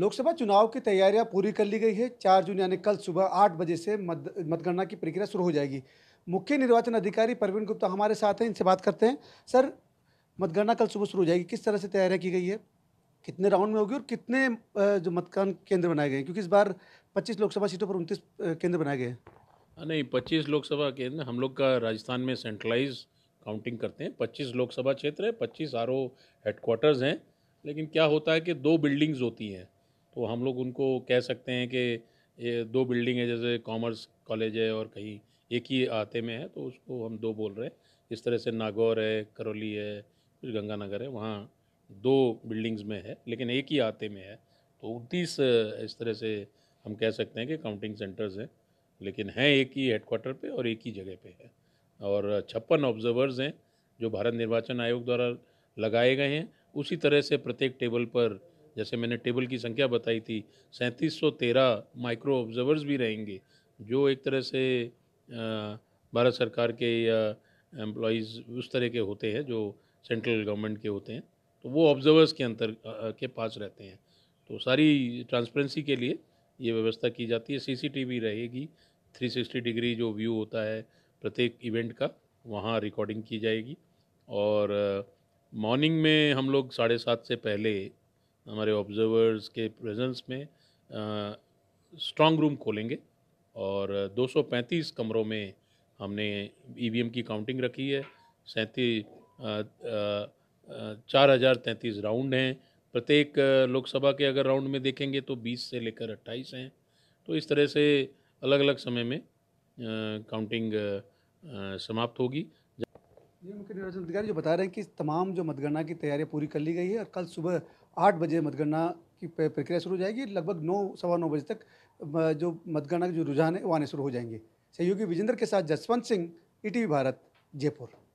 लोकसभा चुनाव की तैयारियां पूरी कर ली गई है चार जून यानी कल सुबह आठ बजे से मत मतगणना की प्रक्रिया शुरू हो जाएगी मुख्य निर्वाचन अधिकारी प्रवीण गुप्ता हमारे साथ हैं इनसे बात करते हैं सर मतगणना कल सुबह शुरू हो जाएगी किस तरह से तैयारियाँ की गई है कितने राउंड में होगी और कितने जो मतदान केंद्र बनाए गए हैं क्योंकि इस बार पच्चीस लोकसभा सीटों पर उनतीस केंद्र बनाए गए हैं नहीं पच्चीस लोकसभा केंद्र हम लोग का राजस्थान में सेंट्रलाइज काउंटिंग करते हैं पच्चीस लोकसभा क्षेत्र है पच्चीस आर ओ हेडक्वार्टर्स हैं लेकिन क्या होता है कि दो बिल्डिंग्स होती हैं तो हम लोग उनको कह सकते हैं कि ये दो बिल्डिंग है जैसे कॉमर्स कॉलेज है और कहीं एक ही आते में है तो उसको हम दो बोल रहे हैं इस तरह से नागौर है करौली है कुछ गंगानगर है वहाँ दो बिल्डिंग्स में है लेकिन एक ही आते में है तो उनतीस इस तरह से हम कह सकते हैं कि काउंटिंग सेंटर्स हैं लेकिन हैं एक ही हेडक्वार्टर पे और एक ही जगह पे है और छप्पन ऑब्जर्वर्स हैं जो भारत निर्वाचन आयोग द्वारा लगाए गए हैं उसी तरह से प्रत्येक टेबल पर जैसे मैंने टेबल की संख्या बताई थी 3713 माइक्रो ऑब्जर्वर्स भी रहेंगे जो एक तरह से भारत सरकार के या एम्प्लॉयज़ उस तरह के होते हैं जो सेंट्रल गवर्नमेंट के होते हैं तो वो ऑब्जर्वर्स के अंतर के पास रहते हैं तो सारी ट्रांसपेरेंसी के लिए ये व्यवस्था की जाती है सीसीटीवी रहेगी 360 डिग्री जो व्यू होता है प्रत्येक इवेंट का वहाँ रिकॉर्डिंग की जाएगी और मॉर्निंग में हम लोग साढ़े सात से पहले हमारे ऑब्जर्वर्स के प्रेजेंस में स्ट्रांग रूम खोलेंगे और 235 कमरों में हमने ई e की काउंटिंग रखी है सैंतीस चार हज़ार तैंतीस राउंड हैं प्रत्येक लोकसभा के अगर राउंड में देखेंगे तो 20 से लेकर 28 हैं तो इस तरह से अलग अलग समय में काउंटिंग समाप्त होगी मुख्य निर्वाचन अधिकारी जो बता रहे हैं कि तमाम जो मतगणना की तैयारियां पूरी कर ली गई है और कल सुबह आठ बजे मतगणना की प्रक्रिया शुरू हो जाएगी लगभग नौ सवा नौ बजे तक जो मतगणना के जो रुझान है वो आने शुरू हो जाएंगे सहयोगी विजेंद्र के साथ जसवंत सिंह ई भारत जयपुर